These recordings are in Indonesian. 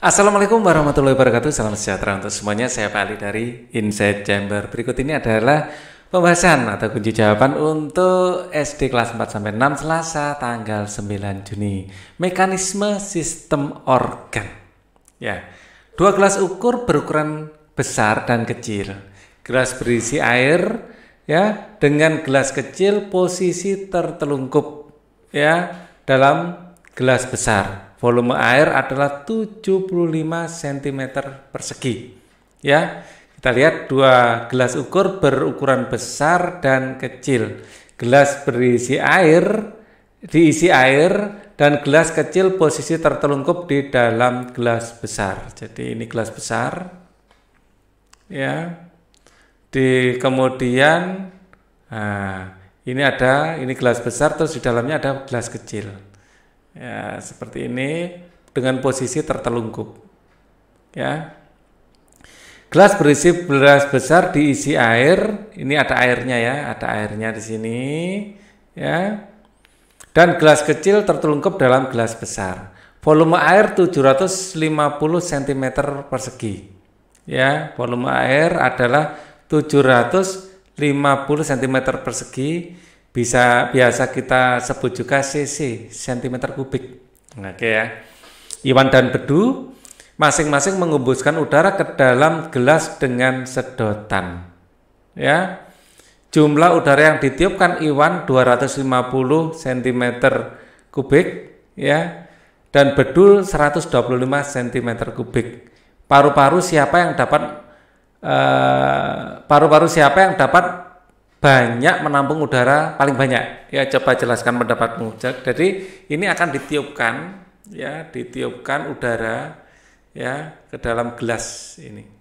Assalamualaikum warahmatullahi wabarakatuh. Salam sejahtera untuk semuanya. Saya Pak Ali dari Inside Chamber. Berikut ini adalah pembahasan atau kunci jawaban untuk SD kelas 4 sampai 6 Selasa tanggal 9 Juni. Mekanisme sistem organ. Ya. Dua gelas ukur berukuran besar dan kecil. Gelas berisi air ya dengan gelas kecil posisi tertelungkup ya dalam gelas besar volume air adalah 75 cm persegi. Ya, kita lihat dua gelas ukur berukuran besar dan kecil. Gelas berisi air diisi air dan gelas kecil posisi tertelungkup di dalam gelas besar. Jadi ini gelas besar. Ya. Di kemudian nah, ini ada ini gelas besar terus di dalamnya ada gelas kecil. Ya, seperti ini dengan posisi tertelungkup. Ya. Gelas berisi beras besar diisi air. Ini ada airnya ya, ada airnya di sini. Ya. Dan gelas kecil tertelungkup dalam gelas besar. Volume air 750 cm persegi. Ya, volume air adalah 750 cm persegi bisa biasa kita sebut juga cc sentimeter kubik oke ya Iwan dan Bedu masing-masing mengembuskan udara ke dalam gelas dengan sedotan ya jumlah udara yang ditiupkan Iwan 250 cm kubik ya dan bedul 125 cm kubik paru-paru siapa yang dapat eh, paru-paru uh, paru -paru siapa yang dapat banyak menampung udara paling banyak. Ya coba jelaskan pendapatmu. Jadi ini akan ditiupkan ya, ditiupkan udara ya ke dalam gelas ini.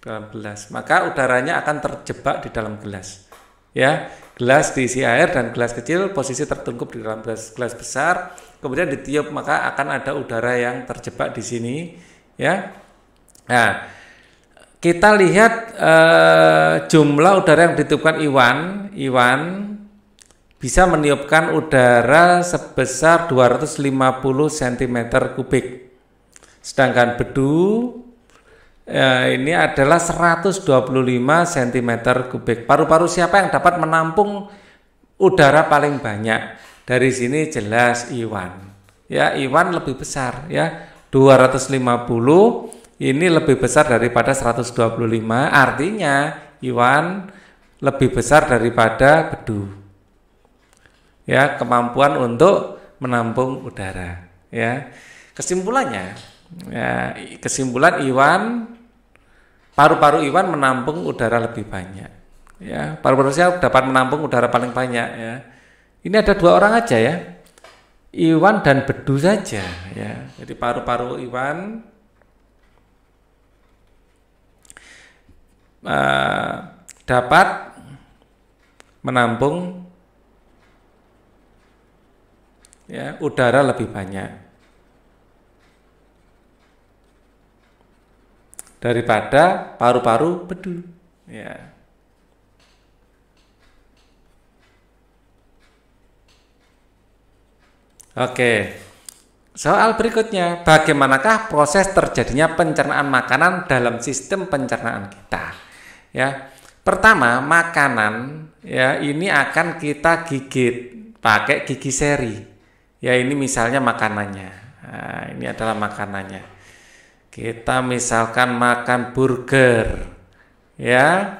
dalam gelas. Maka udaranya akan terjebak di dalam gelas. Ya, gelas diisi air dan gelas kecil posisi tertungkup di dalam gelas, gelas besar. Kemudian ditiup maka akan ada udara yang terjebak di sini ya. Nah, kita lihat eh, jumlah udara yang ditiupkan Iwan, Iwan bisa meniupkan udara sebesar 250 cm kubik. Sedangkan bedu eh, ini adalah 125 cm kubik. Paru-paru siapa yang dapat menampung udara paling banyak? Dari sini jelas Iwan. Ya, Iwan lebih besar ya, 250 ini lebih besar daripada 125 artinya Iwan lebih besar daripada bedu ya kemampuan untuk menampung udara ya kesimpulannya ya, kesimpulan Iwan paru-paru Iwan menampung udara lebih banyak ya paru-paru saya dapat menampung udara paling banyak ya ini ada dua orang aja ya Iwan dan bedu saja ya jadi paru-paru Iwan Eh, dapat menampung ya, udara lebih banyak daripada paru-paru bedu. Ya. Oke. Soal berikutnya, bagaimanakah proses terjadinya pencernaan makanan dalam sistem pencernaan kita? ya. Pertama, makanan ya ini akan kita gigit pakai gigi seri. Ya ini misalnya makanannya. Nah, ini adalah makanannya. Kita misalkan makan burger. Ya.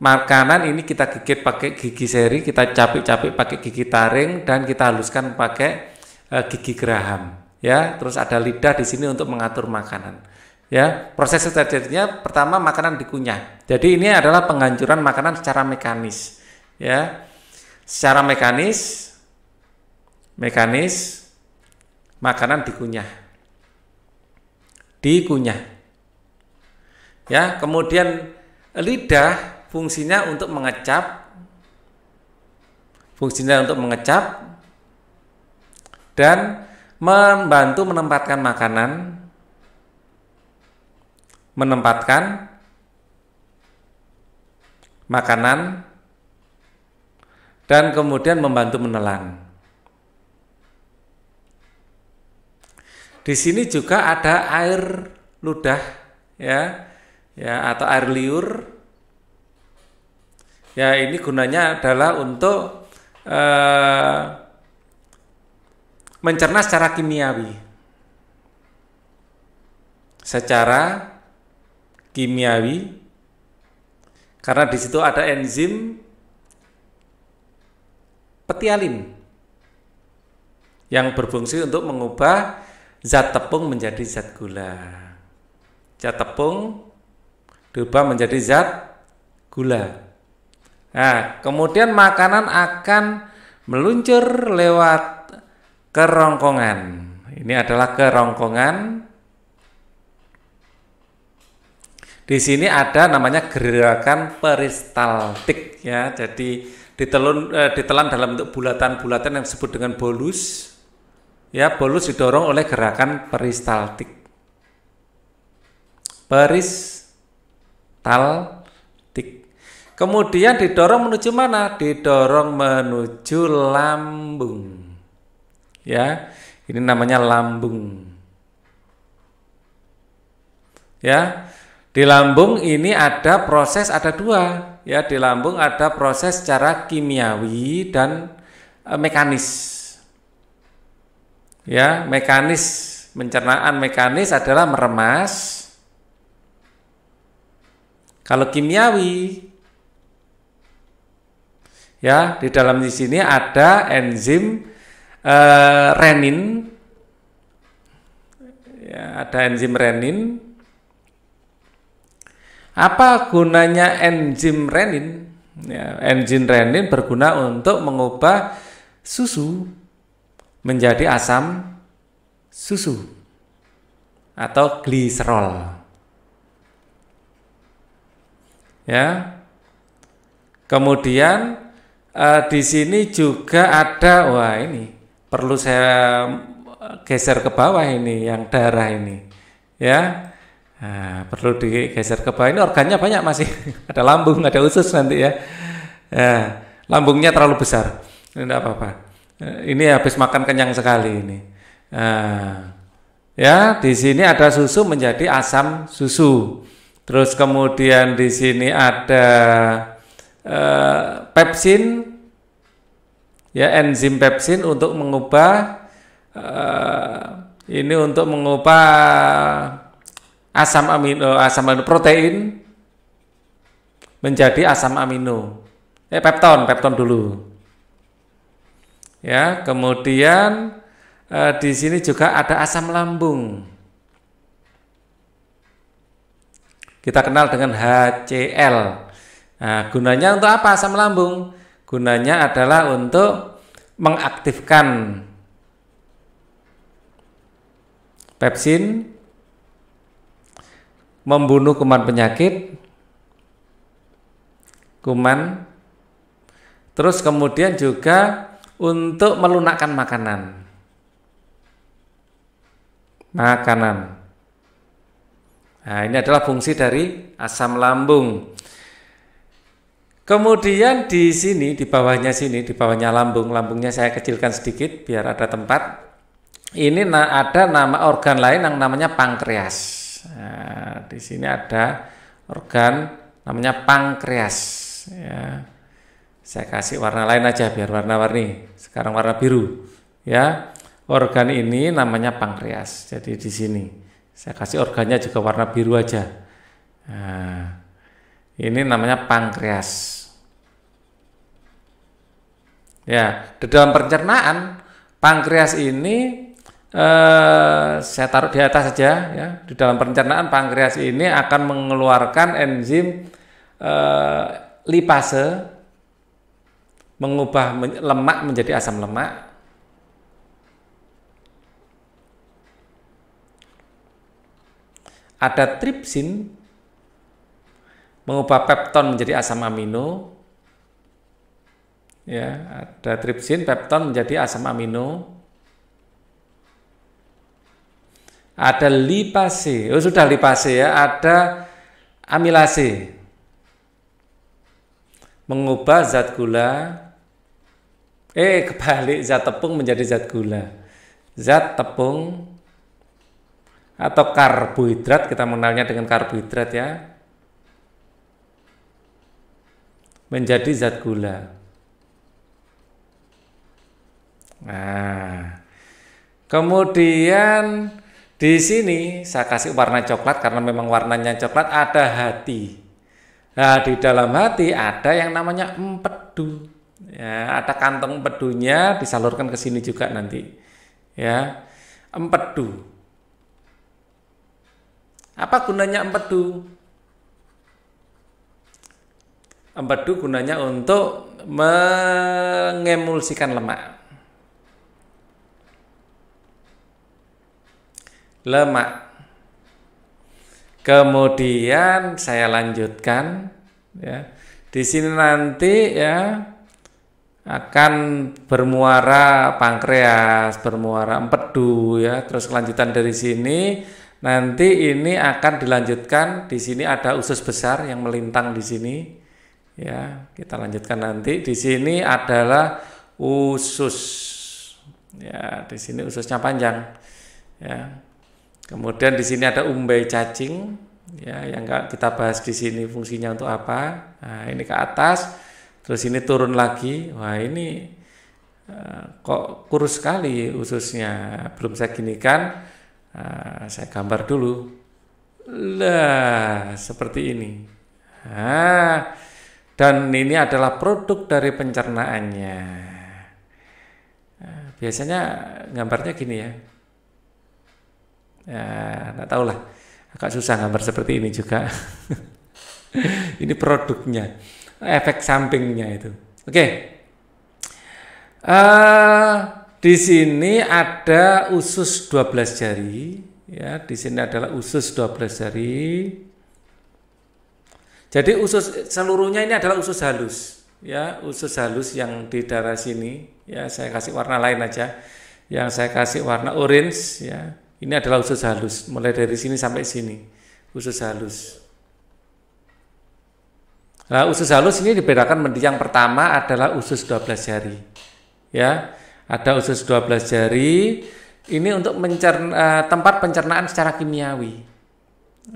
Makanan ini kita gigit pakai gigi seri, kita capik-capik pakai gigi taring dan kita haluskan pakai eh, gigi geraham ya. Terus ada lidah di sini untuk mengatur makanan. Ya, proses terjadinya pertama makanan dikunyah. Jadi ini adalah penghancuran makanan secara mekanis. Ya. Secara mekanis mekanis makanan dikunyah. Dikunyah. Ya, kemudian lidah fungsinya untuk mengecap fungsinya untuk mengecap dan membantu menempatkan makanan menempatkan makanan dan kemudian membantu menelan. Di sini juga ada air ludah ya, ya atau air liur. Ya ini gunanya adalah untuk eh, mencerna secara kimiawi, secara kimiawi karena di situ ada enzim petialin yang berfungsi untuk mengubah zat tepung menjadi zat gula. Zat tepung diubah menjadi zat gula. Nah, kemudian makanan akan meluncur lewat kerongkongan. Ini adalah kerongkongan Di sini ada namanya gerakan peristaltik ya. Jadi ditelun eh, ditelan dalam bentuk bulatan-bulatan yang disebut dengan bolus. Ya, bolus didorong oleh gerakan peristaltik. Peristaltik. Kemudian didorong menuju mana? Didorong menuju lambung. Ya. Ini namanya lambung. Ya. Di lambung ini ada proses ada dua ya di lambung ada proses secara kimiawi dan e, mekanis ya mekanis pencernaan mekanis adalah meremas kalau kimiawi ya di dalam di sini ada enzim e, renin ya, ada enzim renin apa gunanya enzim renin? Ya, enzim renin berguna untuk mengubah susu menjadi asam susu atau gliserol. Ya. Kemudian eh, di sini juga ada wah ini perlu saya eh, geser ke bawah ini yang darah ini. Ya. Nah, perlu digeser ke bawah. Ini organnya banyak masih. ada lambung, ada usus nanti ya. Nah, lambungnya terlalu besar. ini Tidak apa-apa. Ini habis makan kenyang sekali ini. Nah, ya, di sini ada susu menjadi asam susu. Terus kemudian di sini ada eh, pepsin, ya enzim pepsin untuk mengubah eh, ini untuk mengubah asam amino eh, asam amino protein menjadi asam amino. Eh pepton, pepton dulu. Ya, kemudian eh, di sini juga ada asam lambung. Kita kenal dengan HCl. Nah, gunanya untuk apa asam lambung? Gunanya adalah untuk mengaktifkan pepsin membunuh kuman penyakit, kuman, terus kemudian juga untuk melunakkan makanan. Makanan. Nah, ini adalah fungsi dari asam lambung. Kemudian di sini, di bawahnya sini, di bawahnya lambung, lambungnya saya kecilkan sedikit biar ada tempat. Ini ada nama organ lain yang namanya pankreas. Nah, di sini ada organ namanya pankreas. Ya. Saya kasih warna lain aja biar warna-warni. Sekarang warna biru. Ya, organ ini namanya pankreas. Jadi di sini saya kasih organnya juga warna biru aja. Nah, ini namanya pankreas. Ya, di dalam pencernaan pankreas ini eh, saya taruh di atas saja ya di dalam pencernaan pankreas ini akan mengeluarkan enzim eh, lipase mengubah lemak menjadi asam lemak ada tripsin mengubah pepton menjadi asam amino ya ada tripsin pepton menjadi asam amino ada lipase, oh sudah lipase ya, ada amilase. Mengubah zat gula eh kebalik zat tepung menjadi zat gula. Zat tepung atau karbohidrat kita mengenalnya dengan karbohidrat ya. Menjadi zat gula. Nah, kemudian di sini saya kasih warna coklat karena memang warnanya coklat ada hati. Nah, di dalam hati ada yang namanya empedu. Ya, ada kantong empedunya disalurkan ke sini juga nanti. Ya. Empedu. Apa gunanya empedu? Empedu gunanya untuk mengemulsikan lemak. lemak. Kemudian saya lanjutkan ya. Di sini nanti ya akan bermuara pankreas, bermuara empedu ya, terus kelanjutan dari sini nanti ini akan dilanjutkan di sini ada usus besar yang melintang di sini ya, kita lanjutkan nanti di sini adalah usus ya, di sini ususnya panjang ya. Kemudian di sini ada umbai cacing ya yang kita bahas di sini fungsinya untuk apa. Nah, ini ke atas, terus ini turun lagi. Wah, ini eh, kok kurus sekali ususnya. Belum saya ginikan. Uh, saya gambar dulu. Lah, seperti ini. Nah, dan ini adalah produk dari pencernaannya. Eh, biasanya gambarnya gini ya ya nggak tahu lah agak susah gambar seperti ini juga ini produknya efek sampingnya itu oke okay. uh, eh, di sini ada usus 12 jari ya di sini adalah usus 12 jari jadi usus seluruhnya ini adalah usus halus ya usus halus yang di daerah sini ya saya kasih warna lain aja yang saya kasih warna orange ya ini adalah usus halus, mulai dari sini sampai sini. Usus halus. Nah, usus halus ini dibedakan menjadi yang pertama adalah usus 12 jari. Ya, ada usus 12 jari. Ini untuk mencerna, eh, tempat pencernaan secara kimiawi.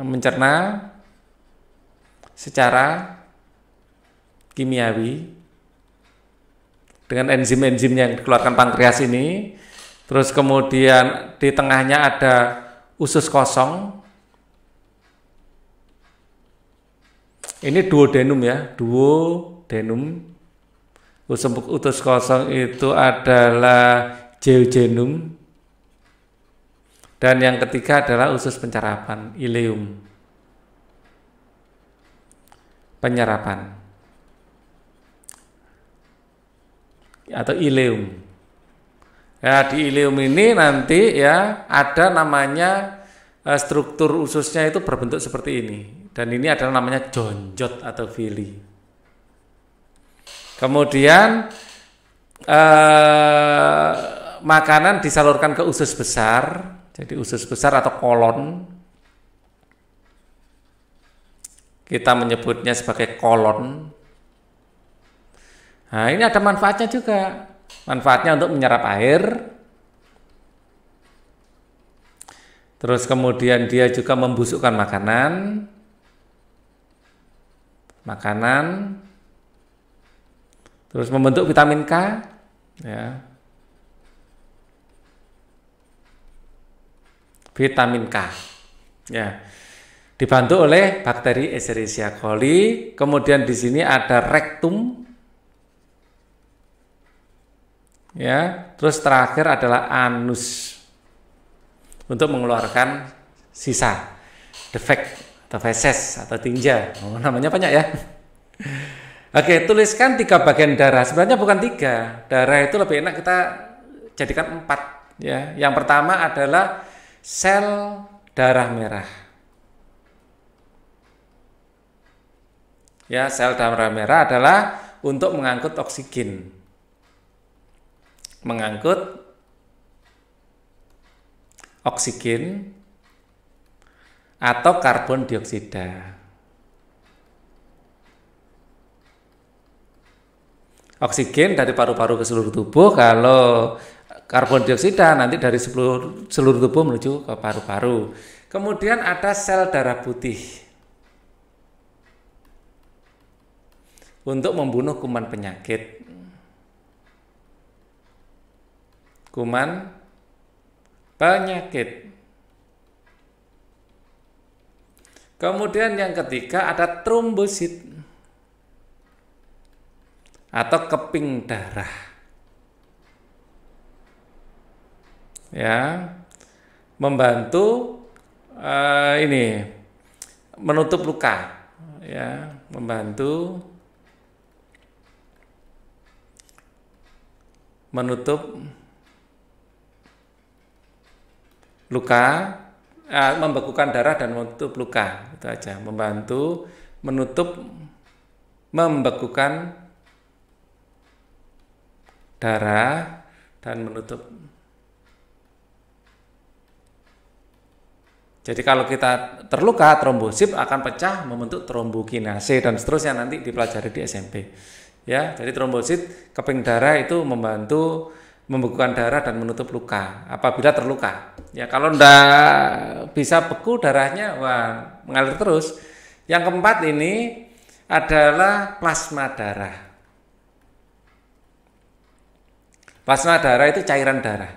Mencerna secara kimiawi dengan enzim-enzim yang dikeluarkan pankreas ini Terus kemudian di tengahnya ada usus kosong. Ini duodenum ya, duodenum. Usus kosong itu adalah jeugenum. Dan yang ketiga adalah usus pencerapan, ileum. Penyerapan. Atau ileum. Ya, di ileum ini nanti ya ada namanya e, struktur ususnya itu berbentuk seperti ini dan ini adalah namanya jonjot atau fili. Kemudian eh, makanan disalurkan ke usus besar, jadi usus besar atau kolon. Kita menyebutnya sebagai kolon. Nah, ini ada manfaatnya juga. Manfaatnya untuk menyerap air. Terus kemudian dia juga membusukkan makanan. Makanan. Terus membentuk vitamin K, ya. Vitamin K. Ya dibantu oleh bakteri Escherichia coli. Kemudian di sini ada rektum ya. Terus terakhir adalah anus untuk mengeluarkan sisa, defek atau feses atau tinja. Oh, namanya banyak ya. Oke, tuliskan tiga bagian darah. Sebenarnya bukan tiga. Darah itu lebih enak kita jadikan empat. Ya, yang pertama adalah sel darah merah. Ya, sel darah merah adalah untuk mengangkut oksigen mengangkut oksigen atau karbon dioksida. Oksigen dari paru-paru ke seluruh tubuh, kalau karbon dioksida nanti dari seluruh, seluruh tubuh menuju ke paru-paru. Kemudian ada sel darah putih untuk membunuh kuman penyakit. kuman penyakit. Kemudian yang ketiga ada trombosit atau keping darah. Ya, membantu uh, ini menutup luka, ya, membantu menutup luka uh, membekukan darah dan menutup luka itu aja membantu menutup membekukan darah dan menutup Jadi kalau kita terluka trombosit akan pecah membentuk trombokinase dan seterusnya nanti dipelajari di SMP. Ya, jadi trombosit keping darah itu membantu membekukan darah dan menutup luka apabila terluka. Ya kalau ndak bisa beku darahnya wah mengalir terus. Yang keempat ini adalah plasma darah. Plasma darah itu cairan darah.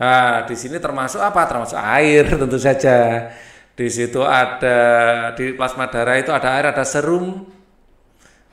Nah, di sini termasuk apa? Termasuk air tentu saja. Di situ ada di plasma darah itu ada air, ada serum,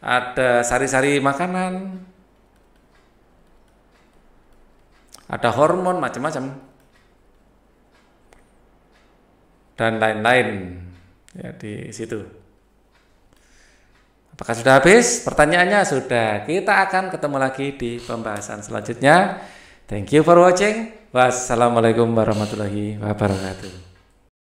ada sari-sari makanan, ada hormon macam-macam dan lain-lain ya di situ. Apakah sudah habis? Pertanyaannya sudah. Kita akan ketemu lagi di pembahasan selanjutnya. Thank you for watching. Wassalamualaikum warahmatullahi wabarakatuh.